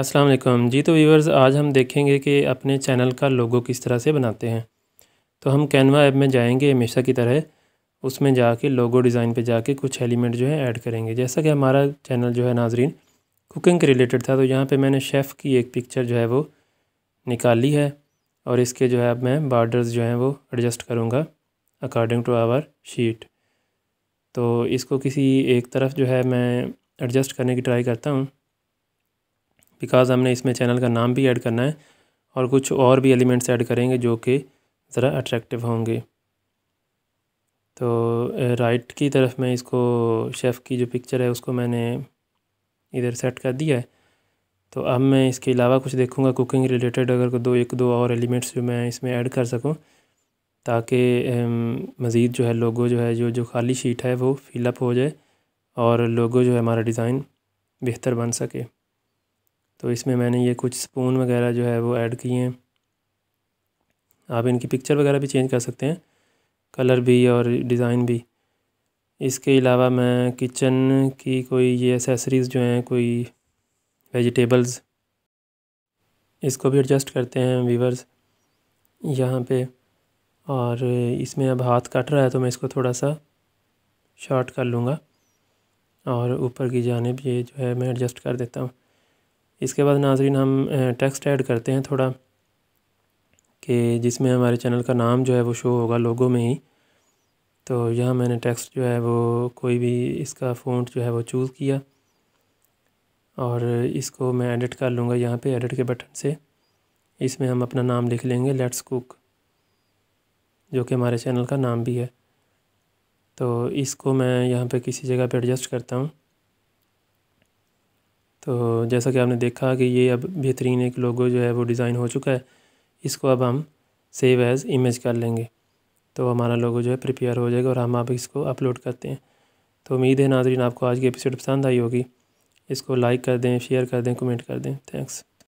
अस्सलाम वालेकुम जी तो व्यूवर्स आज हम देखेंगे कि अपने चैनल का लोगो किस तरह से बनाते हैं तो हम कैनवा ऐप में जाएंगे हमेशा की तरह उसमें जाके लोगो डिज़ाइन पे जाके कुछ एलिमेंट जो है ऐड करेंगे जैसा कि हमारा चैनल जो है नाजरीन कुकिंग के रिलेटेड था तो यहाँ पे मैंने शेफ़ की एक पिक्चर जो है वो निकाली है और इसके जो है अब मैं बार्डर्स जो हैं वो एडजस्ट करूँगा अकॉर्डिंग टू आवर शीट तो इसको किसी एक तरफ जो है मैं एडजस्ट करने की ट्राई करता हूँ बिकॉज हमने इसमें चैनल का नाम भी ऐड करना है और कुछ और भी एलिमेंट्स ऐड करेंगे जो कि ज़रा अट्रैक्टिव होंगे तो राइट की तरफ मैं इसको शेफ़ की जो पिक्चर है उसको मैंने इधर सेट कर दिया है तो अब मैं इसके अलावा कुछ देखूंगा कुकिंग रिलेटेड अगर दो एक दो और एलिमेंट्स जो मैं इसमें ऐड कर सकूं ताकि मज़ीद जो है लोगो जो है जो जो खाली शीट है वो फिलअप हो जाए और लोगो जो है हमारा डिज़ाइन बेहतर बन सके तो इसमें मैंने ये कुछ स्पून वगैरह जो है वो ऐड किए हैं आप इनकी पिक्चर वगैरह भी चेंज कर सकते हैं कलर भी और डिज़ाइन भी इसके अलावा मैं किचन की कोई ये एसेसरीज़ जो हैं कोई वेजिटेबल्स इसको भी एडजस्ट करते हैं वीवर्स यहाँ पे और इसमें अब हाथ कट रहा है तो मैं इसको थोड़ा सा शॉर्ट कर लूँगा और ऊपर की जानब ये जो है मैं एडजस्ट कर देता हूँ इसके बाद नाजरीन हम टेक्स्ट ऐड करते हैं थोड़ा कि जिसमें हमारे चैनल का नाम जो है वो शो होगा लोगों में ही तो यहाँ मैंने टेक्स्ट जो है वो कोई भी इसका फ़ॉन्ट जो है वो चूज़ किया और इसको मैं एडिट कर लूँगा यहाँ पे एडिट के बटन से इसमें हम अपना नाम लिख लेंगे लेट्स कुक जो कि हमारे चैनल का नाम भी है तो इसको मैं यहाँ पे किसी जगह पे एडजस्ट करता हूँ तो जैसा कि आपने देखा कि ये अब बेहतरीन एक लोगो जो है वो डिज़ाइन हो चुका है इसको अब हम सेव एज़ इमेज कर लेंगे तो हमारा लोगो जो है प्रिपेयर हो जाएगा और हम आप इसको अपलोड करते हैं तो उम्मीद है नाजरीन आपको आज की एपिसोड पसंद आई होगी इसको लाइक कर दें शेयर कर दें कमेंट कर दें थैंक्स